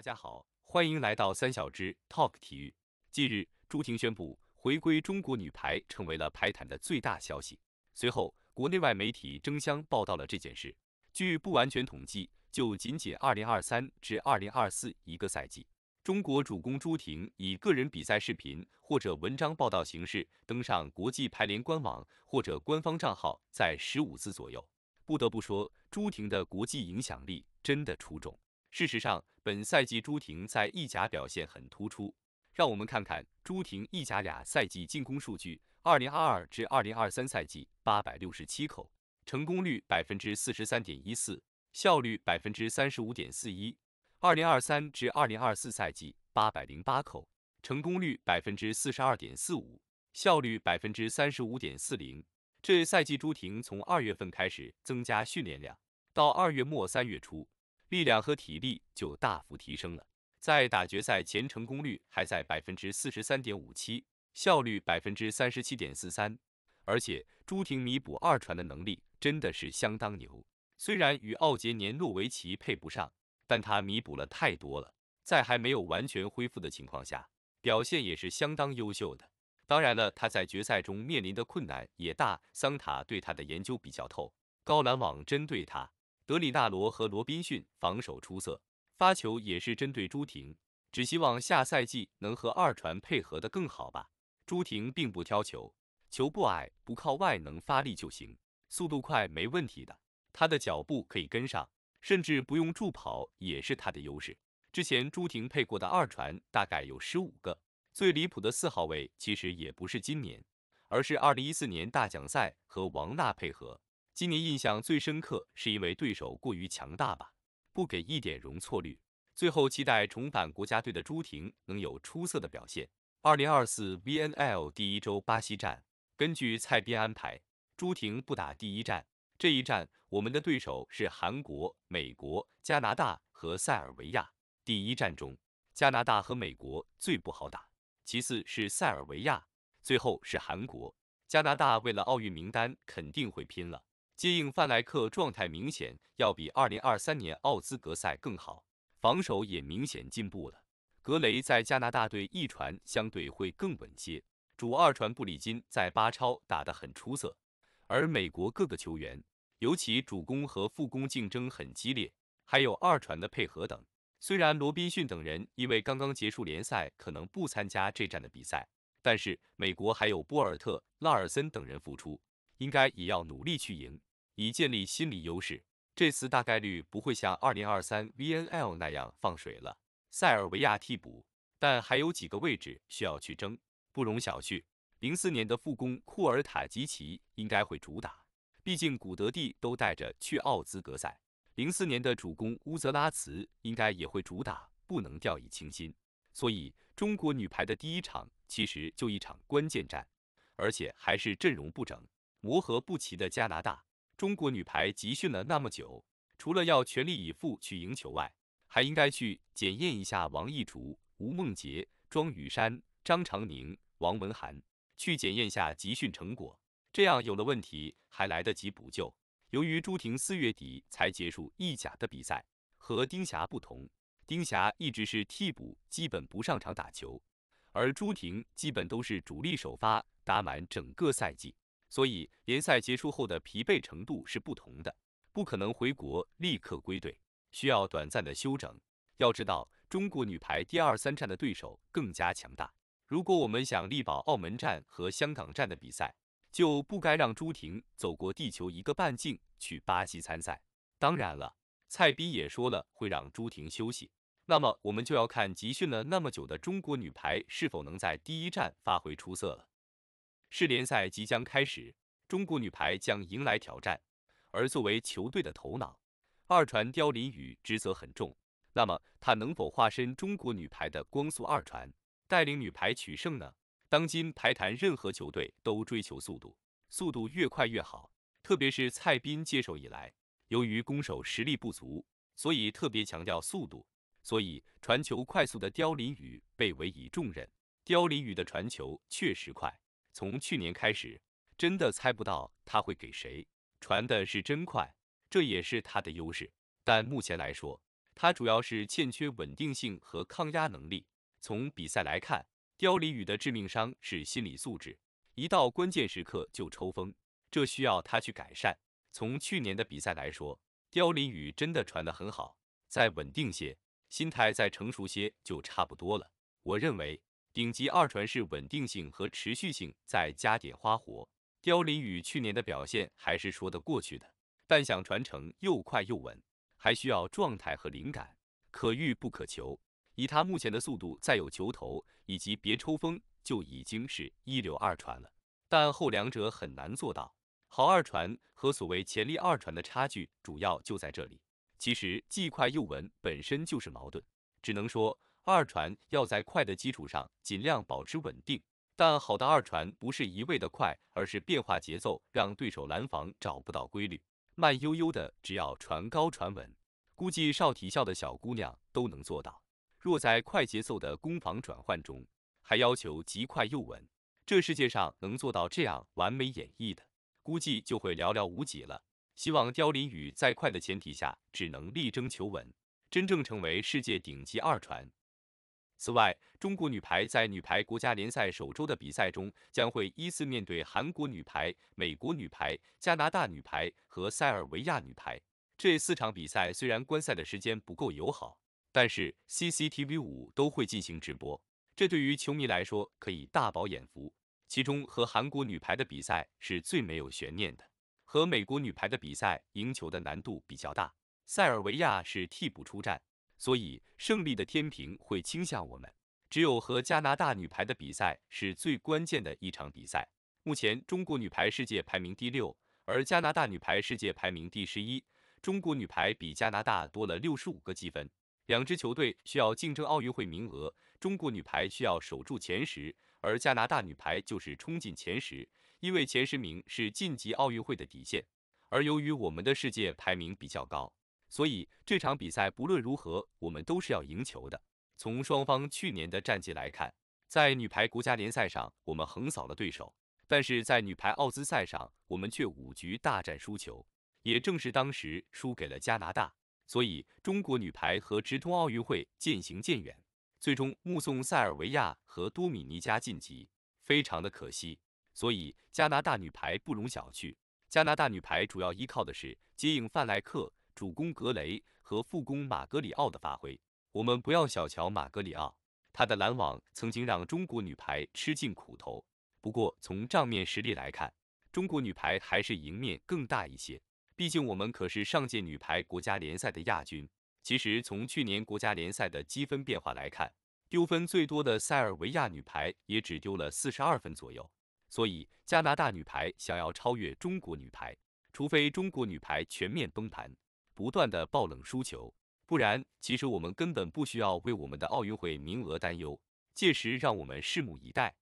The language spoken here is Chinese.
大家好，欢迎来到三小只 Talk 体育。近日，朱婷宣布回归中国女排，成为了排坛的最大消息。随后，国内外媒体争相报道了这件事。据不完全统计，就仅仅二零二三至二零二四一个赛季，中国主攻朱婷以个人比赛视频或者文章报道形式登上国际排联官网或者官方账号，在十五次左右。不得不说，朱婷的国际影响力真的出众。事实上，本赛季朱婷在意甲表现很突出。让我们看看朱婷意甲俩赛季进攻数据：二零二二至二零二三赛季八百六十七口，成功率百分之四十三点一四，效率百分之三十五点四一；二零二三至二零二四赛季八百零八口，成功率百分之四十二点四五，效率百分之三十五点四零。这赛季朱婷从二月份开始增加训练量，到二月末三月初。力量和体力就大幅提升了，在打决赛前，成功率还在百分之四十三点五七，效率百分之三十七点四三，而且朱婷弥补二传的能力真的是相当牛，虽然与奥杰年诺维奇配不上，但他弥补了太多了，在还没有完全恢复的情况下，表现也是相当优秀的。当然了，他在决赛中面临的困难也大，桑塔对他的研究比较透，高篮网针对他。德里纳罗和罗宾逊防守出色，发球也是针对朱婷，只希望下赛季能和二传配合的更好吧。朱婷并不挑球，球不矮不靠外，能发力就行，速度快没问题的，她的脚步可以跟上，甚至不用助跑也是她的优势。之前朱婷配过的二传大概有十五个，最离谱的四号位其实也不是今年，而是二零一四年大奖赛和王娜配合。今年印象最深刻是因为对手过于强大吧，不给一点容错率。最后期待重返国家队的朱婷能有出色的表现。二零二四 VNL 第一周巴西站，根据蔡斌安排，朱婷不打第一站。这一站我们的对手是韩国、美国、加拿大和塞尔维亚。第一战中，加拿大和美国最不好打，其次是塞尔维亚，最后是韩国。加拿大为了奥运名单肯定会拼了。接应范莱克状态明显要比二零二三年奥兹格赛更好，防守也明显进步了。格雷在加拿大队一传相对会更稳些，主二传布里金在八超打得很出色，而美国各个球员，尤其主攻和副攻竞争很激烈，还有二传的配合等。虽然罗宾逊等人因为刚刚结束联赛，可能不参加这战的比赛，但是美国还有波尔特、拉尔森等人复出，应该也要努力去赢。以建立心理优势，这次大概率不会像二零二三 VNL 那样放水了。塞尔维亚替补，但还有几个位置需要去争，不容小觑。零四年的副攻库尔塔吉奇应该会主打，毕竟古德蒂都带着去奥兹格赛。零四年的主攻乌泽拉茨应该也会主打，不能掉以轻心。所以中国女排的第一场其实就一场关键战，而且还是阵容不整、磨合不齐的加拿大。中国女排集训了那么久，除了要全力以赴去赢球外，还应该去检验一下王艺竹、吴梦洁、庄宇珊、张常宁、王文涵，去检验下集训成果。这样有了问题还来得及补救。由于朱婷四月底才结束意甲的比赛，和丁霞不同，丁霞一直是替补，基本不上场打球，而朱婷基本都是主力首发，打满整个赛季。所以联赛结束后的疲惫程度是不同的，不可能回国立刻归队，需要短暂的休整。要知道，中国女排第二、三站的对手更加强大。如果我们想力保澳门站和香港站的比赛，就不该让朱婷走过地球一个半径去巴西参赛。当然了，蔡斌也说了会让朱婷休息。那么，我们就要看集训了那么久的中国女排是否能在第一站发挥出色了。世联赛即将开始，中国女排将迎来挑战。而作为球队的头脑，二传刁琳雨职责很重。那么，他能否化身中国女排的光速二传，带领女排取胜呢？当今排坛，任何球队都追求速度，速度越快越好。特别是蔡斌接手以来，由于攻守实力不足，所以特别强调速度。所以，传球快速的刁琳雨被委以重任。刁琳雨的传球确实快。从去年开始，真的猜不到他会给谁传的是真快，这也是他的优势。但目前来说，他主要是欠缺稳定性和抗压能力。从比赛来看，刁林雨的致命伤是心理素质，一到关键时刻就抽风，这需要他去改善。从去年的比赛来说，刁林雨真的传得很好，再稳定些，心态再成熟些就差不多了。我认为。顶级二传是稳定性和持续性，再加点花活。刁林与去年的表现还是说得过去的，但想传承又快又稳，还需要状态和灵感，可遇不可求。以他目前的速度，再有球头以及别抽风，就已经是一流二传了。但后两者很难做到。好二传和所谓潜力二传的差距主要就在这里。其实既快又稳本身就是矛盾，只能说。二传要在快的基础上尽量保持稳定，但好的二传不是一味的快，而是变化节奏，让对手拦防找不到规律。慢悠悠的，只要传高传稳，估计少体校的小姑娘都能做到。若在快节奏的攻防转换中还要求极快又稳，这世界上能做到这样完美演绎的，估计就会寥寥无几了。希望刁林雨在快的前提下，只能力争求稳，真正成为世界顶级二传。此外，中国女排在女排国家联赛首周的比赛中，将会依次面对韩国女排、美国女排、加拿大女排和塞尔维亚女排。这四场比赛虽然观赛的时间不够友好，但是 C C T V 五都会进行直播，这对于球迷来说可以大饱眼福。其中和韩国女排的比赛是最没有悬念的，和美国女排的比赛赢球的难度比较大，塞尔维亚是替补出战。所以胜利的天平会倾向我们。只有和加拿大女排的比赛是最关键的一场比赛。目前中国女排世界排名第六，而加拿大女排世界排名第十一。中国女排比加拿大多了六十五个积分。两支球队需要竞争奥运会名额。中国女排需要守住前十，而加拿大女排就是冲进前十。因为前十名是晋级奥运会的底线。而由于我们的世界排名比较高。所以这场比赛不论如何，我们都是要赢球的。从双方去年的战绩来看，在女排国家联赛上，我们横扫了对手；但是在女排奥兹赛上，我们却五局大战输球，也正是当时输给了加拿大。所以中国女排和直通奥运会渐行渐远，最终目送塞尔维亚和多米尼加晋级，非常的可惜。所以加拿大女排不容小觑。加拿大女排主要依靠的是接应范莱克。主攻格雷和副攻马格里奥的发挥，我们不要小瞧马格里奥，他的拦网曾经让中国女排吃尽苦头。不过从账面实力来看，中国女排还是赢面更大一些。毕竟我们可是上届女排国家联赛的亚军。其实从去年国家联赛的积分变化来看，丢分最多的塞尔维亚女排也只丢了四十二分左右。所以加拿大女排想要超越中国女排，除非中国女排全面崩盘。不断的爆冷输球，不然其实我们根本不需要为我们的奥运会名额担忧。届时让我们拭目以待。